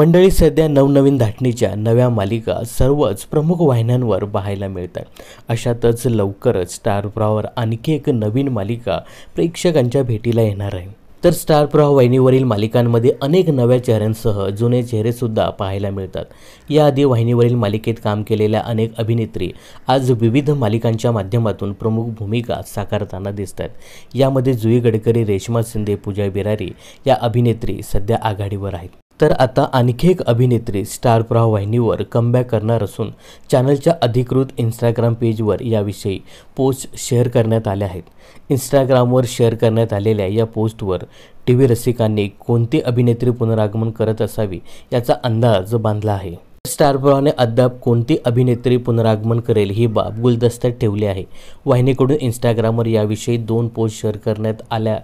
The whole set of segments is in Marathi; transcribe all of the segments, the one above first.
मंडळी सध्या नवनवीन धाटणीच्या नव्या मालिका सर्वच प्रमुख वाहिन्यांवर पाहायला मिळतात अशातच लवकरच स्टार प्रॉवर आणखी एक नवीन मालिका प्रेक्षकांच्या भेटीला येणार आहे तर स्टार प्रवाह वाहिनीवरील मालिकांमध्ये अनेक नव्या चेहऱ्यांसह जुने चेहरेसुद्धा पाहायला मिळतात याआधी वाहिनीवरील मालिकेत काम केलेल्या अनेक अभिनेत्री आज विविध मालिकांच्या माध्यमातून प्रमुख भूमिका साकारताना दिसत आहेत यामध्ये जुई गडकरी रेश्मा शिंदे पूजा बिरारी या अभिनेत्री सध्या आघाडीवर आहेत तर आता आणखी एक अभिनेत्री स्टार प्रवाह वाहिनीवर कमबॅक करणार असून चॅनलच्या अधिकृत इंस्टाग्राम पेजवर याविषयी पोस्ट शेअर करण्यात आल्या आहेत इंस्टाग्रामवर शेअर करण्यात आलेल्या या पोस्टवर टी व्ही रसिकांनी कोणती अभिनेत्री पुनरागमन करत असावी याचा अंदाज बांधला आहे स्टारप्रमाणे अद्याप कोणती अभिनेत्री पुनरागमन करेल ही बाब गुलदस्त्यात ठेवली आहे वाहिनीकडून इंस्टाग्रामवर याविषयी दोन पोस्ट शेअर करण्यात आल्या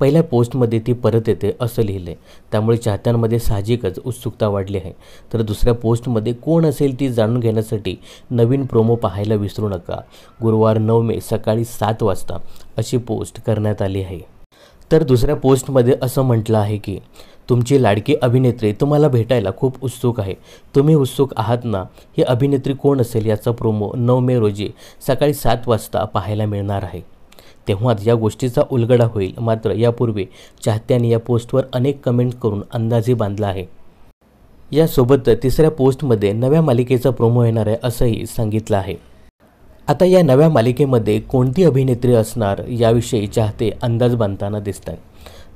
पहिल्या पोस्टमध्ये ती परत येते असं लिहिले त्यामुळे चाहत्यांमध्ये साहजिकच उत्सुकता वाढली आहे तर दुसऱ्या पोस्टमध्ये कोण असेल ती जाणून घेण्यासाठी नवीन प्रोमो पाहायला विसरू नका गुरुवार नऊ मे सकाळी सात वाजता अशी पोस्ट करण्यात आली आहे तर दुसऱ्या पोस्टमध्ये असं म्हटलं आहे की तुमची लाडकी अभिनेत्री तुम्हाला भेटायला खूप उत्सुक आहे तुम्ही उत्सुक आहात ना ही अभिनेत्री कोण असेल याचा प्रोमो नऊ मे रोजी सकाळी सात वाजता पाहायला मिळणार आहे तेव्हाच या गोष्टीचा उलगडा होईल मात्र यापूर्वी चाहत्यांनी या पोस्टवर अनेक कमेंट करून अंदाजे बांधला आहे यासोबत तिसऱ्या पोस्टमध्ये नव्या मालिकेचा प्रोमो येणार आहे असंही सांगितलं आहे आता या नव्या मालिकेमध्ये कोणती अभिनेत्री असणार याविषयी चाहते अंदाज बांधताना दिसतात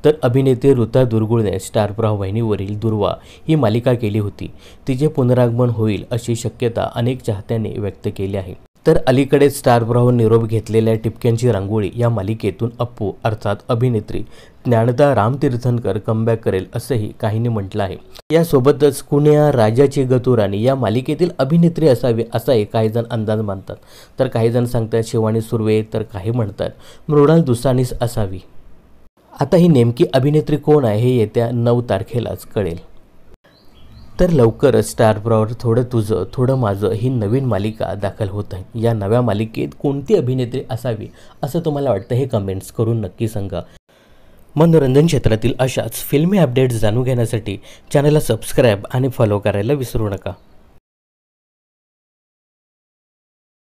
तर अभिनेते ऋता दुर्गुळने प्रवाह वाहिनीवरील दुर्वा ही मालिका केली होती तिचे पुनरागमन होईल अशी शक्यता अनेक चाहत्यांनी व्यक्त केली आहे तर अलीकडेच स्टारप्राहून निरोप घेतलेल्या टिपक्यांची रांगोळी या मालिकेतून अप्पू अर्थात अभिनेत्री ज्ञानदा रामतीर्थनकर कमबॅक करेल असंही काहींनी म्हटलं आहे यासोबतच कुण्या राजाची गतुराणी या मालिकेतील अभिनेत्री असावी असाही काहीजण अंदाज मानतात तर काहीजण सांगतात शिवानी सुर्वे तर काही म्हणतात मृणाल दुसानीस असावी आता ही नेमकी अभिनेत्री कोण आहे हे येत्या नऊ तारखेलाच कळेल तर लवकरच स्टारप्रॉवर थोडं तुझं थोडं माझं ही नवीन मालिका दाखल होत आहे या नव्या मालिकेत कोणती अभिनेत्री असावी असं तुम्हाला वाटतं हे कमेंट्स करून नक्की सांगा मनोरंजन क्षेत्रातील अशाच फिल्मी अपडेट्स जाणून घेण्यासाठी चॅनलला सबस्क्राईब आणि फॉलो करायला विसरू नका